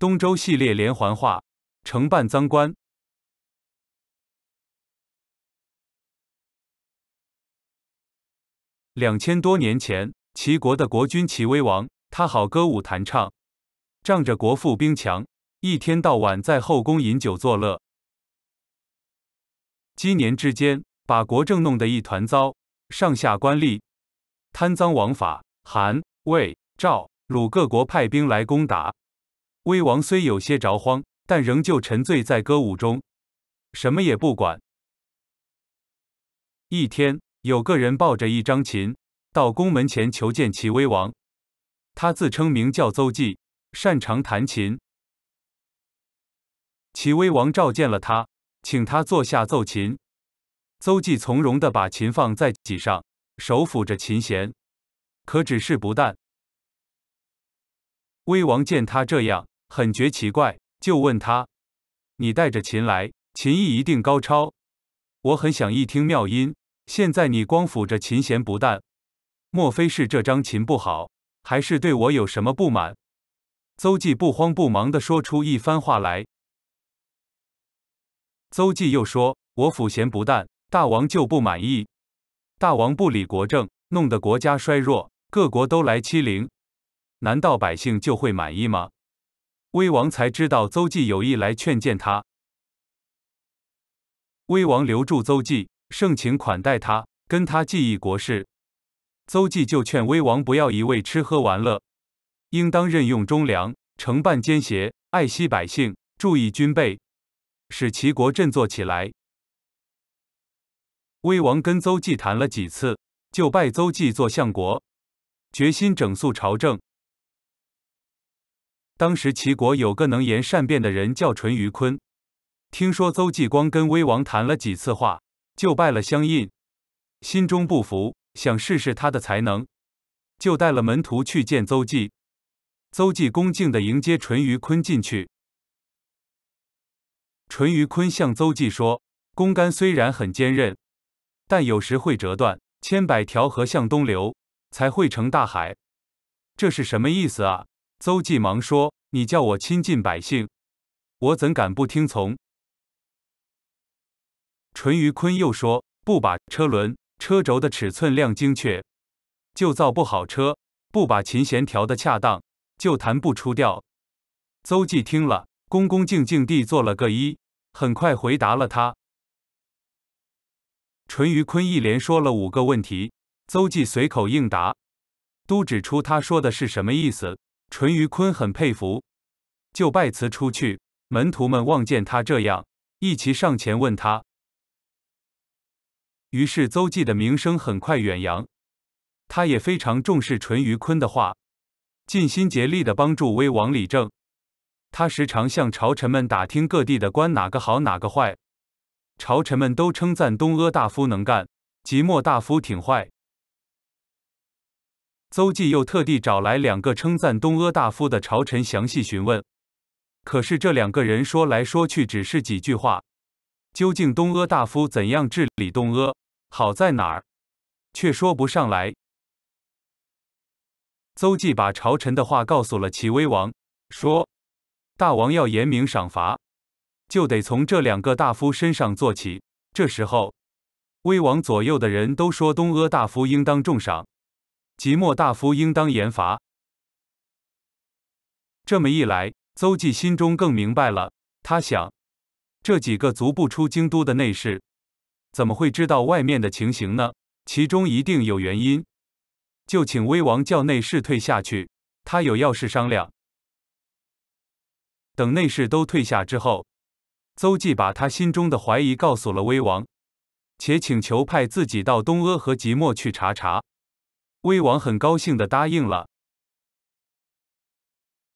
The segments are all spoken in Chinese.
东周系列连环画，《承办赃官》。两千多年前，齐国的国君齐威王，他好歌舞弹唱，仗着国富兵强，一天到晚在后宫饮酒作乐，今年之间，把国政弄得一团糟，上下官吏贪赃枉法，韩、魏、赵、鲁各国派兵来攻打。威王虽有些着慌，但仍旧沉醉在歌舞中，什么也不管。一天，有个人抱着一张琴，到宫门前求见齐威王。他自称名叫邹忌，擅长弹琴。齐威王召见了他，请他坐下奏琴。邹忌从容地把琴放在几上，手抚着琴弦，可只是不但。威王见他这样，很觉奇怪，就问他：“你带着琴来，琴艺一定高超。我很想一听妙音。现在你光抚着琴弦不弹，莫非是这张琴不好，还是对我有什么不满？”邹忌不慌不忙地说出一番话来。邹忌又说：“我抚弦不弹，大王就不满意。大王不理国政，弄得国家衰弱，各国都来欺凌。”难道百姓就会满意吗？威王才知道邹忌有意来劝谏他。威王留住邹忌，盛情款待他，跟他议忆国事。邹忌就劝威王不要一味吃喝玩乐，应当任用忠良，惩办奸邪，爱惜百姓，注意军备，使齐国振作起来。威王跟邹忌谈了几次，就拜邹忌做相国，决心整肃朝政。当时齐国有个能言善辩的人叫淳于髡，听说邹忌光跟威王谈了几次话，就拜了相印，心中不服，想试试他的才能，就带了门徒去见邹忌。邹忌恭敬地迎接淳于髡进去。淳于髡向邹忌说：“公干虽然很坚韧，但有时会折断。千百条河向东流，才汇成大海，这是什么意思啊？”邹忌忙说：“你叫我亲近百姓，我怎敢不听从？”淳于髡又说：“不把车轮、车轴的尺寸量精确，就造不好车；不把琴弦调的恰当，就弹不出调。”邹忌听了，恭恭敬敬地做了个揖，很快回答了他。淳于髡一连说了五个问题，邹忌随口应答，都指出他说的是什么意思。淳于髡很佩服，就拜辞出去。门徒们望见他这样，一齐上前问他。于是邹忌的名声很快远扬，他也非常重视淳于髡的话，尽心竭力的帮助威王理政。他时常向朝臣们打听各地的官哪个好哪个坏，朝臣们都称赞东阿大夫能干，即墨大夫挺坏。邹忌又特地找来两个称赞东阿大夫的朝臣，详细询问。可是这两个人说来说去只是几句话，究竟东阿大夫怎样治理东阿，好在哪儿，却说不上来。邹忌把朝臣的话告诉了齐威王，说：“大王要严明赏罚，就得从这两个大夫身上做起。”这时候，威王左右的人都说东阿大夫应当重赏。即墨大夫应当严罚。这么一来，邹忌心中更明白了。他想，这几个足不出京都的内侍，怎么会知道外面的情形呢？其中一定有原因。就请威王叫内侍退下去，他有要事商量。等内侍都退下之后，邹忌把他心中的怀疑告诉了威王，且请求派自己到东阿和即墨去查查。魏王很高兴地答应了。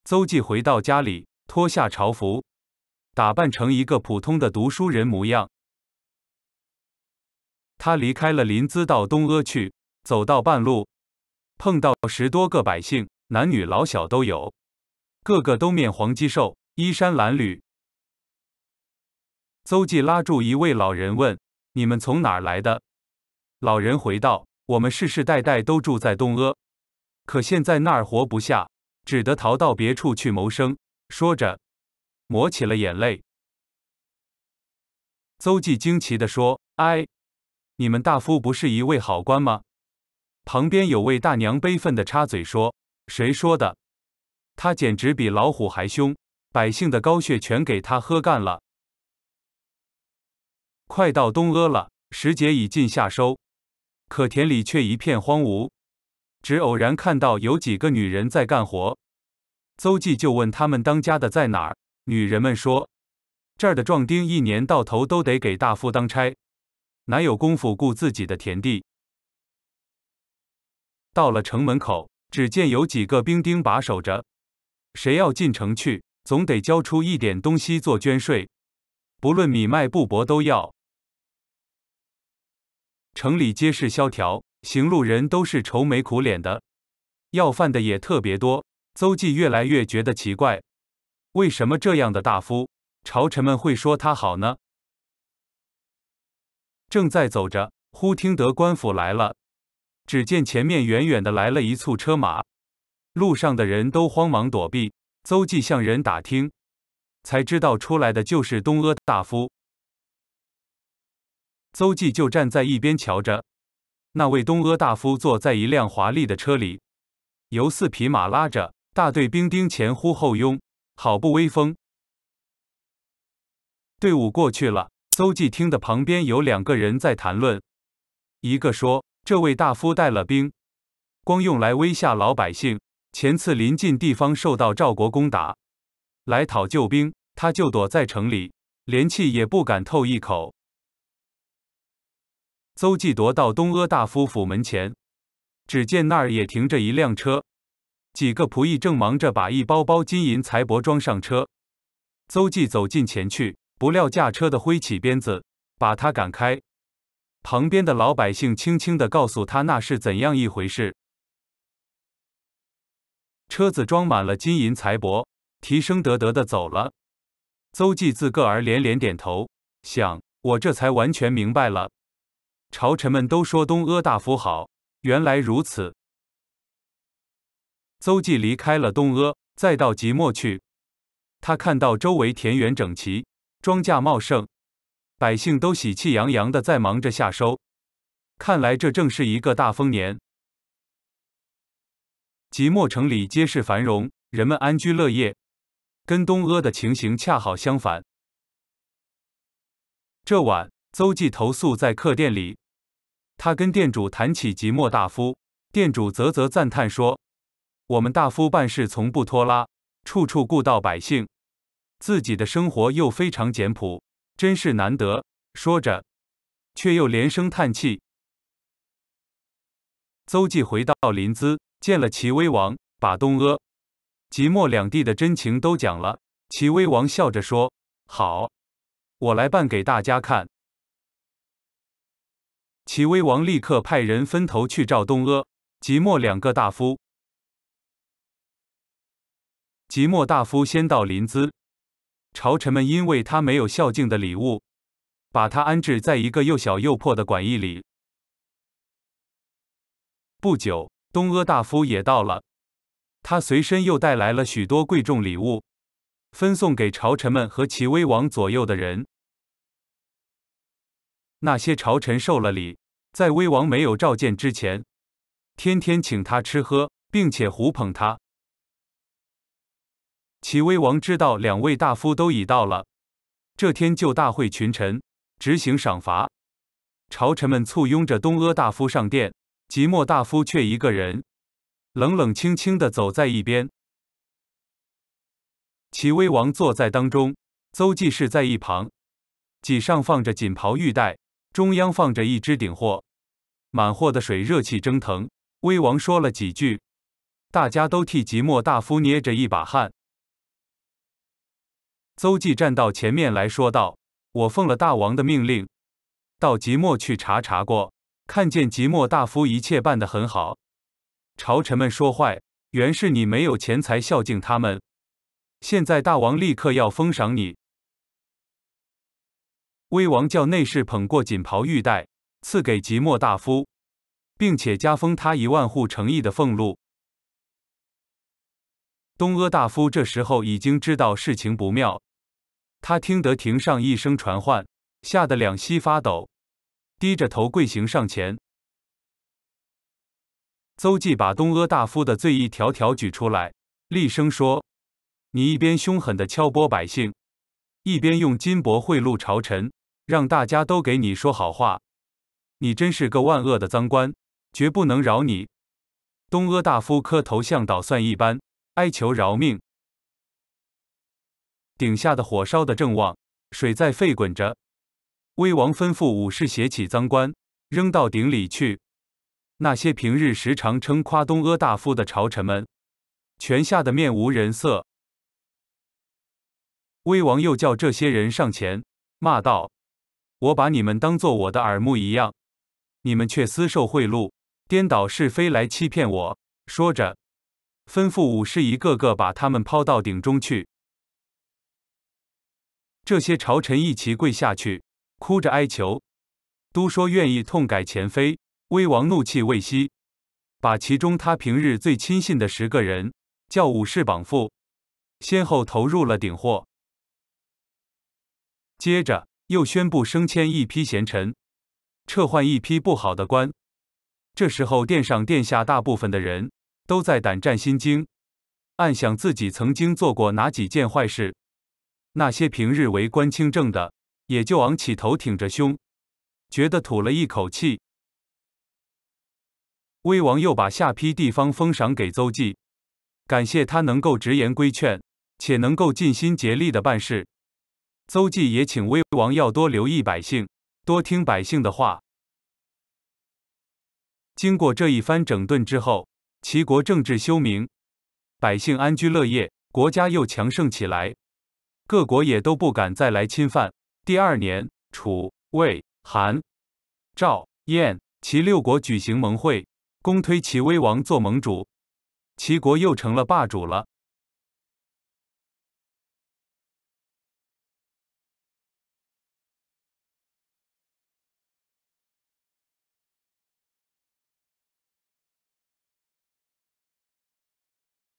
邹忌回到家里，脱下朝服，打扮成一个普通的读书人模样。他离开了临淄，到东阿去。走到半路，碰到十多个百姓，男女老小都有，个个都面黄肌瘦，衣衫褴褛。邹忌拉住一位老人问：“你们从哪儿来的？”老人回道。我们世世代代都住在东阿，可现在那儿活不下，只得逃到别处去谋生。说着，抹起了眼泪。邹忌惊奇地说：“哎，你们大夫不是一位好官吗？”旁边有位大娘悲愤地插嘴说：“谁说的？他简直比老虎还凶，百姓的高血全给他喝干了。快到东阿了，时节已近夏收。”可田里却一片荒芜，只偶然看到有几个女人在干活。邹忌就问他们当家的在哪儿。女人们说：“这儿的壮丁一年到头都得给大夫当差，哪有功夫顾自己的田地？”到了城门口，只见有几个兵丁把守着。谁要进城去，总得交出一点东西做捐税，不论米麦、布帛都要。城里街市萧条，行路人都是愁眉苦脸的，要饭的也特别多。邹忌越来越觉得奇怪，为什么这样的大夫、朝臣们会说他好呢？正在走着，忽听得官府来了，只见前面远远的来了一簇车马，路上的人都慌忙躲避。邹忌向人打听，才知道出来的就是东阿大夫。邹忌就站在一边瞧着，那位东阿大夫坐在一辆华丽的车里，由四匹马拉着，大队兵丁前呼后拥，好不威风。队伍过去了，邹忌听得旁边有两个人在谈论，一个说：“这位大夫带了兵，光用来威吓老百姓。前次临近地方受到赵国攻打，来讨救兵，他就躲在城里，连气也不敢透一口。”邹继踱到东阿大夫府门前，只见那儿也停着一辆车，几个仆役正忙着把一包包金银财帛装上车。邹忌走近前去，不料驾车的挥起鞭子把他赶开。旁边的老百姓轻轻的告诉他那是怎样一回事。车子装满了金银财帛，提声得得的走了。邹忌自个儿连连点头，想：我这才完全明白了。朝臣们都说东阿大夫好，原来如此。邹忌离开了东阿，再到即墨去。他看到周围田园整齐，庄稼茂盛，百姓都喜气洋洋的在忙着下收，看来这正是一个大丰年。即墨城里皆是繁荣，人们安居乐业，跟东阿的情形恰好相反。这晚，邹忌投宿在客店里。他跟店主谈起即墨大夫，店主啧啧赞叹说：“我们大夫办事从不拖拉，处处顾到百姓，自己的生活又非常简朴，真是难得。”说着，却又连声叹气。邹忌回到临淄，见了齐威王，把东阿、即墨两地的真情都讲了。齐威王笑着说：“好，我来办给大家看。”齐威王立刻派人分头去召东阿、即墨两个大夫。即墨大夫先到临淄，朝臣们因为他没有孝敬的礼物，把他安置在一个又小又破的馆驿里。不久，东阿大夫也到了，他随身又带来了许多贵重礼物，分送给朝臣们和齐威王左右的人。那些朝臣受了礼。在威王没有召见之前，天天请他吃喝，并且胡捧他。齐威王知道两位大夫都已到了，这天就大会群臣，执行赏罚。朝臣们簇拥着东阿大夫上殿，即墨大夫却一个人冷冷清清的走在一边。齐威王坐在当中，邹忌是在一旁，脊上放着锦袍玉带。中央放着一只鼎，货满货的水，热气蒸腾。威王说了几句，大家都替即墨大夫捏着一把汗。邹忌站到前面来说道：“我奉了大王的命令，到即墨去查查过，看见即墨大夫一切办得很好。朝臣们说坏，原是你没有钱财孝敬他们。现在大王立刻要封赏你。”威王叫内侍捧过锦袍玉带，赐给即墨大夫，并且加封他一万户诚意的俸禄。东阿大夫这时候已经知道事情不妙，他听得庭上一声传唤，吓得两膝发抖，低着头跪行上前。邹忌把东阿大夫的罪一条条举出来，厉声说：“你一边凶狠的敲剥百姓，一边用金帛贿赂朝臣。”让大家都给你说好话，你真是个万恶的赃官，绝不能饶你！东阿大夫磕头向导算一般，哀求饶命。顶下的火烧的正旺，水在沸滚着。威王吩咐武士携起赃官，扔到顶里去。那些平日时常称夸东阿大夫的朝臣们，全吓得面无人色。威王又叫这些人上前，骂道。我把你们当做我的耳目一样，你们却私受贿赂，颠倒是非来欺骗我。说着，吩咐武士一个个把他们抛到鼎中去。这些朝臣一齐跪下去，哭着哀求，都说愿意痛改前非。威王怒气未息，把其中他平日最亲信的十个人叫武士绑缚，先后投入了鼎货。接着。又宣布升迁一批贤臣，撤换一批不好的官。这时候，殿上殿下大部分的人都在胆战心惊，暗想自己曾经做过哪几件坏事。那些平日为官清正的，也就昂起头、挺着胸，觉得吐了一口气。威王又把下批地方封赏给邹忌，感谢他能够直言规劝，且能够尽心竭力的办事。邹忌也请威王要多留意百姓，多听百姓的话。经过这一番整顿之后，齐国政治休明，百姓安居乐业，国家又强盛起来，各国也都不敢再来侵犯。第二年，楚、魏、韩、赵、燕、齐六国举行盟会，公推齐威王做盟主，齐国又成了霸主了。